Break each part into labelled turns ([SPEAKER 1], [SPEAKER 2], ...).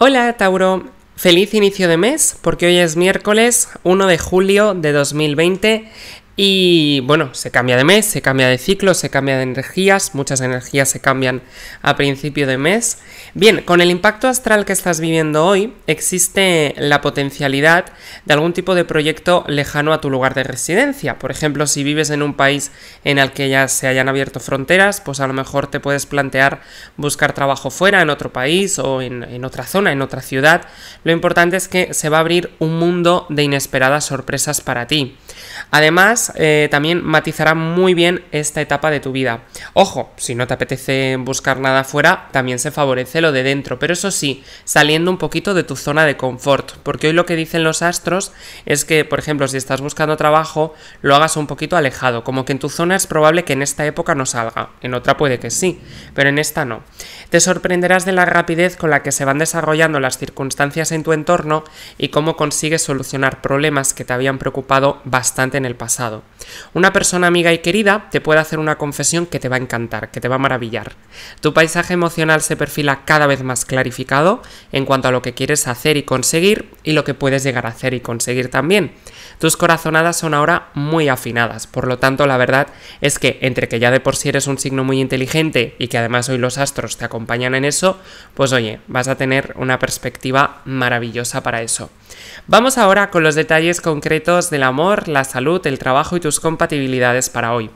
[SPEAKER 1] Hola Tauro, feliz inicio de mes porque hoy es miércoles 1 de julio de 2020 y bueno, se cambia de mes, se cambia de ciclo, se cambia de energías, muchas energías se cambian a principio de mes. Bien, con el impacto astral que estás viviendo hoy, existe la potencialidad de algún tipo de proyecto lejano a tu lugar de residencia. Por ejemplo, si vives en un país en el que ya se hayan abierto fronteras, pues a lo mejor te puedes plantear buscar trabajo fuera, en otro país o en, otra zona, en otra ciudad. Lo importante es que se va a abrir un mundo de inesperadas sorpresas para ti. Además, eh, también matizará muy bien esta etapa de tu vida. Ojo, si no te apetece buscar nada afuera, también se favorece lo de dentro, pero eso sí, saliendo un poquito de tu zona de confort, porque hoy lo que dicen los astros es que, por ejemplo, si estás buscando trabajo, lo hagas un poquito alejado, como que en tu zona es probable que en esta época no salga, en otra puede que sí, pero en esta no. Te sorprenderás de la rapidez con la que se van desarrollando las circunstancias en tu entorno y cómo consigues solucionar problemas que te habían preocupado bastante en el pasado. Una persona amiga y querida te puede hacer una confesión que te va a encantar, que te va a maravillar. Tu paisaje emocional se perfila cada vez más clarificado en cuanto a lo que quieres hacer y conseguir y lo que puedes llegar a hacer y conseguir también. Tus corazonadas son ahora muy afinadas, por lo tanto la verdad es que entre que ya de por sí eres un signo muy inteligente y que además hoy los astros te acompañan en eso, pues oye, vas a tener una perspectiva maravillosa para eso. Vamos ahora con los detalles concretos del amor, la salud, el trabajo y tus compatibilidades para hoy.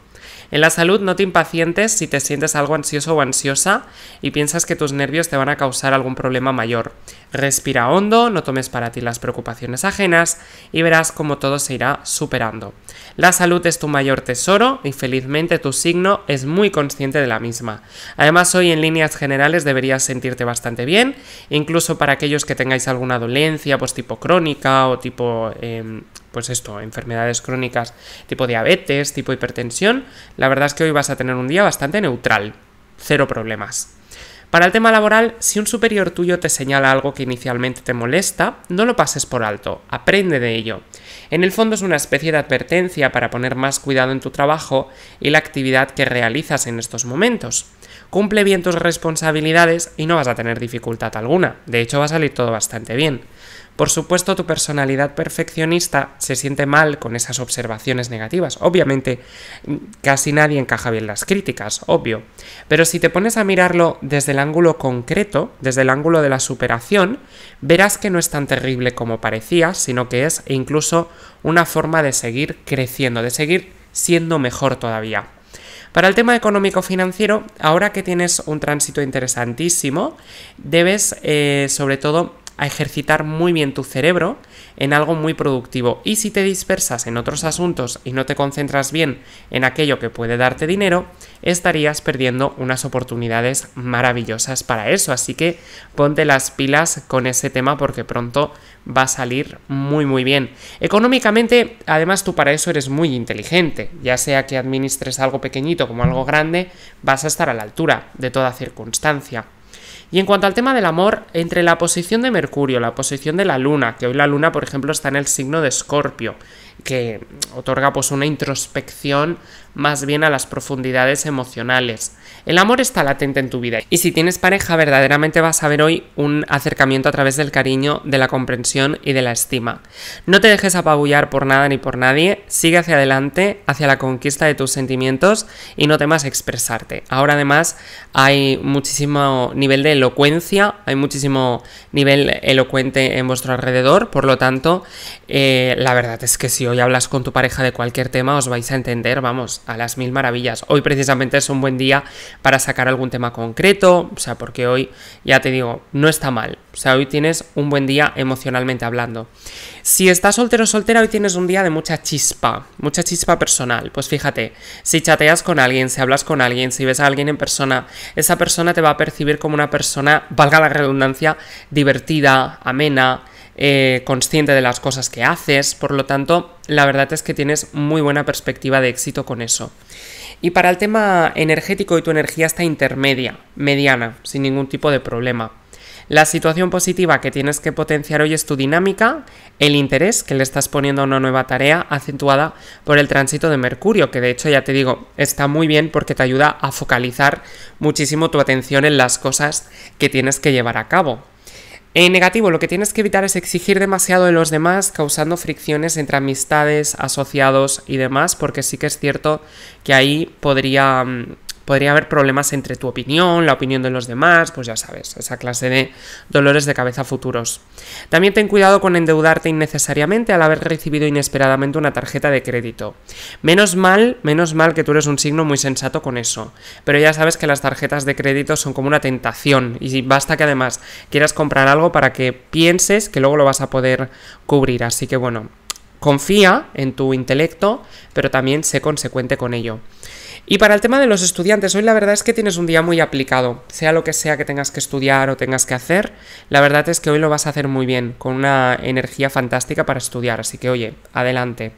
[SPEAKER 1] En la salud no te impacientes si te sientes algo ansioso o ansiosa y piensas que tus nervios te van a causar algún problema mayor. Respira hondo, no tomes para ti las preocupaciones ajenas y verás cómo todo se irá superando. La salud es tu mayor tesoro y felizmente tu signo es muy consciente de la misma. Además hoy en líneas generales deberías sentirte bastante bien, incluso para aquellos que tengáis alguna dolencia pues tipo crónica o tipo... Em, pues esto, enfermedades crónicas tipo diabetes, tipo hipertensión, la verdad es que hoy vas a tener un día bastante neutral, cero problemas. Para el tema laboral, si un superior tuyo te señala algo que inicialmente te molesta, no lo pases por alto, aprende de ello. En el fondo es una especie de advertencia para poner más cuidado en tu trabajo y la actividad que realizas en estos momentos cumple bien tus responsabilidades y no vas a tener dificultad alguna. De hecho, va a salir todo bastante bien. Por supuesto, tu personalidad perfeccionista se siente mal con esas observaciones negativas. Obviamente, mm, casi nadie encaja bien las críticas, obvio. Pero si te pones a mirarlo desde el ángulo concreto, desde el ángulo de la superación, verás que no es tan terrible como parecía, sino que es incluso una forma de seguir creciendo, de seguir siendo mejor todavía. Para el tema económico-financiero, ahora que tienes un tránsito interesantísimo, debes eh, sobre todo a ejercitar muy bien tu cerebro en algo muy productivo. Y si te dispersas en otros asuntos y no te concentras bien en aquello que puede darte dinero, estarías perdiendo unas oportunidades maravillosas para eso. Así que ponte las pilas con ese tema porque pronto va a salir muy muy bien. Económicamente, además tú para eso eres muy inteligente. Ya sea que administres algo pequeñito como algo grande, vas a estar a la altura de toda circunstancia. Y en cuanto al tema del amor, entre la posición de Mercurio, la posición de la Luna, que hoy la Luna, por ejemplo, está en el signo de Escorpio, que otorga pues una introspección más bien a las profundidades emocionales. El amor está latente en tu vida y si tienes pareja verdaderamente vas a ver hoy un acercamiento a través del cariño, de la comprensión y de la estima. No te dejes apabullar por nada ni por nadie, sigue hacia adelante, hacia la conquista de tus sentimientos y no temas expresarte. Ahora además hay muchísimo nivel de elocuencia, hay muchísimo nivel elocuente en vuestro alrededor, por lo tanto, eh, la verdad es que si hoy hablas con tu pareja de cualquier tema os vais a entender, vamos, a las mil maravillas. Hoy precisamente es un buen día para sacar algún tema concreto, o sea, porque hoy, ya te digo, no está mal, o sea, hoy tienes un buen día emocionalmente hablando. Si estás soltero o soltera, hoy tienes un día de mucha chispa, mucha chispa personal. Pues fíjate, si chateas con alguien, si hablas con alguien, si ves a alguien en persona, esa persona te va a percibir como una persona, valga la redundancia, divertida, amena, eh, consciente de las cosas que haces. Por lo tanto, la verdad es que tienes muy buena perspectiva de éxito con eso. Y para el tema energético, tu energía está intermedia, mediana, sin ningún tipo de problema. La situación positiva que tienes que potenciar hoy es tu dinámica, el interés que le estás poniendo a una nueva tarea acentuada por el tránsito de Mercurio, que de hecho ya te digo, está muy bien porque te ayuda a focalizar muchísimo tu atención en las cosas que tienes que llevar a cabo. En negativo, lo que tienes que evitar es exigir demasiado de los demás, causando fricciones entre amistades, asociados y demás, porque sí que es cierto que ahí podría mm, podría haber problemas entre tu opinión, la opinión de los demás, pues ya sabes, esa clase de dolores de cabeza futuros. También ten cuidado con endeudarte innecesariamente al haber recibido inesperadamente una tarjeta de crédito. Menos mal, menos mal que tú eres un signo muy sensato con eso, pero ya sabes que las tarjetas de crédito son como una tentación y basta que además quieras comprar algo para que pienses que luego lo vas a poder cubrir, así que bueno, confía en tu intelecto, pero también sé consecuente con ello. Y para el tema de los estudiantes, hoy la verdad es que tienes un día muy aplicado, sea lo que sea que tengas que estudiar o tengas que hacer, la verdad es que hoy lo vas a hacer muy bien, con una energía fantástica para estudiar, así que oye, adelante.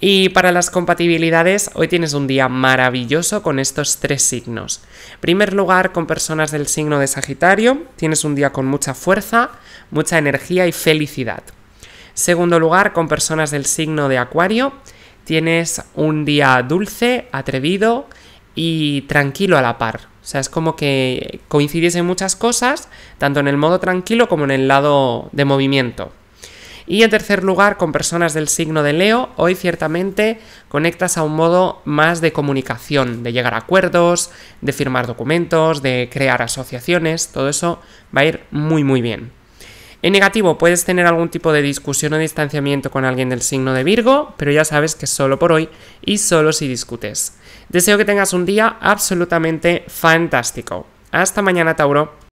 [SPEAKER 1] Y para las compatibilidades, hoy tienes un día maravilloso con estos tres signos. primer lugar, con personas del signo de Sagitario, tienes un día con mucha fuerza, mucha energía y felicidad. segundo lugar, con personas del signo de Acuario, tienes un día dulce, atrevido y tranquilo a la par. O sea, es como que coincidiesen muchas cosas, tanto en el modo tranquilo como en el lado de movimiento. Y en tercer lugar, con personas del signo de Leo, hoy ciertamente conectas a un modo más de comunicación, de llegar a acuerdos, de firmar documentos, de crear asociaciones, todo eso va a ir muy muy bien. En negativo, puedes tener algún tipo de discusión o distanciamiento con alguien del signo de Virgo, pero ya sabes que solo por hoy y solo si discutes. Deseo que tengas un día absolutamente fantástico. Hasta mañana, Tauro.